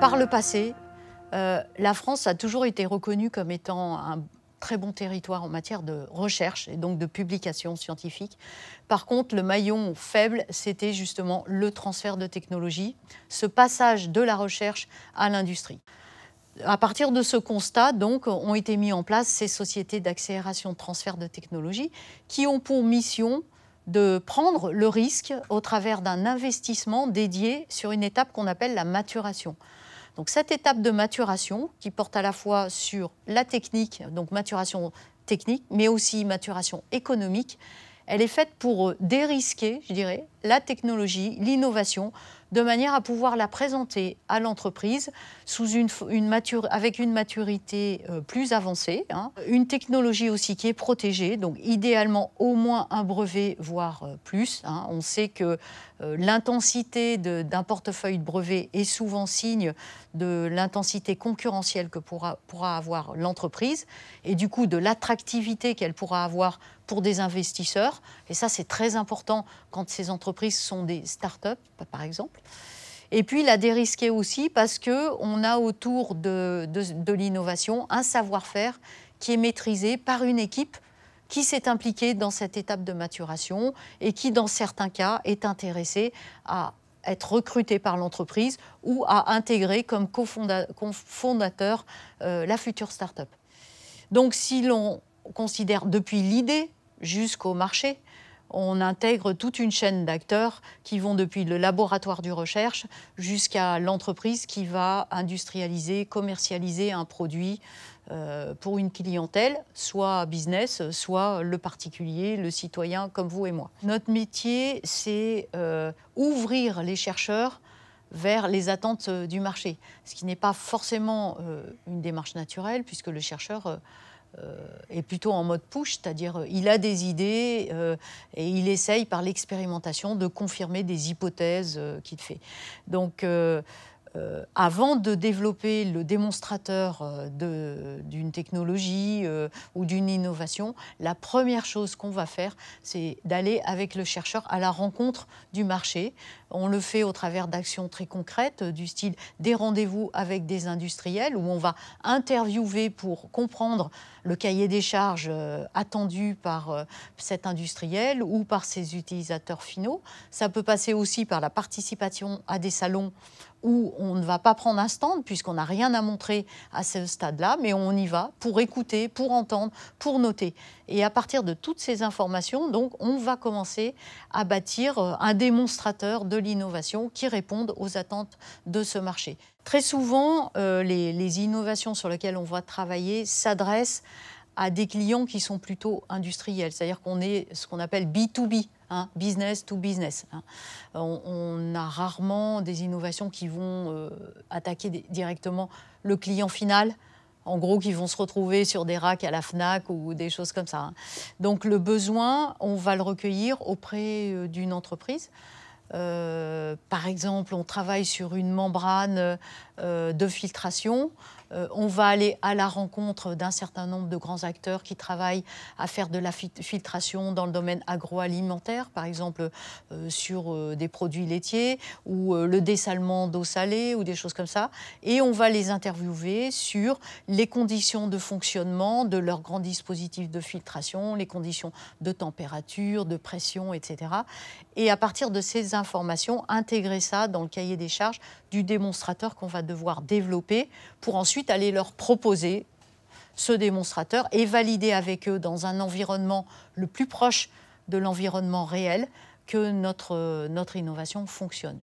Par le passé, euh, la France a toujours été reconnue comme étant un très bon territoire en matière de recherche et donc de publication scientifique. Par contre, le maillon faible, c'était justement le transfert de technologie, ce passage de la recherche à l'industrie à partir de ce constat, donc, ont été mis en place ces sociétés d'accélération de transfert de technologie qui ont pour mission de prendre le risque au travers d'un investissement dédié sur une étape qu'on appelle la maturation. Donc cette étape de maturation qui porte à la fois sur la technique, donc maturation technique, mais aussi maturation économique, elle est faite pour dérisquer, je dirais, la technologie, l'innovation, de manière à pouvoir la présenter à l'entreprise sous une, une avec une maturité euh, plus avancée, hein. une technologie aussi qui est protégée, donc idéalement au moins un brevet, voire euh, plus. Hein. On sait que euh, l'intensité d'un portefeuille de brevets est souvent signe de l'intensité concurrentielle que pourra, pourra avoir l'entreprise et du coup de l'attractivité qu'elle pourra avoir pour des investisseurs. Et ça, c'est très important quand ces entreprises sont des start-up, par exemple. Et puis la dérisquer aussi parce qu'on a autour de, de, l'innovation un savoir-faire qui est maîtrisé par une équipe qui s'est impliquée dans cette étape de maturation et qui, dans certains cas, est intéressée à être recrutée par l'entreprise ou à intégrer comme cofondateur euh, la future start-up. Donc si l'on considère depuis l'idée jusqu'au marché, on intègre toute une chaîne d'acteurs qui vont depuis le laboratoire de recherche jusqu'à l'entreprise qui va industrialiser, commercialiser un produit euh, pour une clientèle, soit business, soit le particulier, le citoyen comme vous et moi. Notre métier, c'est euh, ouvrir les chercheurs vers les attentes euh, du marché, ce qui n'est pas forcément une démarche naturelle puisque le chercheur... Euh, est plutôt en mode push, c'est-à-dire euh, il a des idées euh, et il essaye par l'expérimentation de confirmer des hypothèses qu'il fait. Donc euh, avant de développer le démonstrateur euh, d'une technologie euh, ou d'une innovation, la première chose qu'on va faire, c'est d'aller avec le chercheur à la rencontre du marché. On le fait au travers d'actions très concrètes, du style des rendez-vous avec des industriels, où on va interviewer pour comprendre le cahier des charges attendu par cet industriel ou par ses utilisateurs finaux. Ça peut passer aussi par la participation à des salons où on on ne va pas prendre un stand puisqu'on n'a rien à montrer à ce stade-là, mais on y va pour écouter, pour entendre, pour noter. Et à partir de toutes ces informations, donc, on va commencer à bâtir euh, un démonstrateur de l'innovation qui réponde aux attentes de ce marché. Très souvent, euh, les, les innovations sur lesquelles on va travailler s'adressent à des clients qui sont plutôt industriels, c'est-à-dire qu'on est ce qu'on appelle B2B, Hein, business to business. Hein. On, a rarement des innovations qui vont euh, attaquer directement le client final. En gros, qui vont se retrouver sur des racks à la FNAC ou des choses comme ça. Hein. Donc le besoin, on va le recueillir auprès euh, d'une entreprise. Euh, par exemple, on travaille sur une membrane de filtration euh, on va aller à la rencontre d'un certain nombre de grands acteurs qui travaillent à faire de la filtration dans le domaine agroalimentaire, par exemple euh, sur euh, des produits laitiers ou le dessalement d'eau salée ou des choses comme ça. Et on va les interviewer sur les conditions de fonctionnement de leurs grands dispositifs de filtration, les conditions de température, de pression, etc. Et à partir de ces informations, intégrer ça dans le cahier des charges du démonstrateur qu'on va devoir développer pour ensuite aller leur proposer ce démonstrateur et valider avec eux dans un environnement le plus proche de l'environnement réel que notre, euh, notre innovation fonctionne.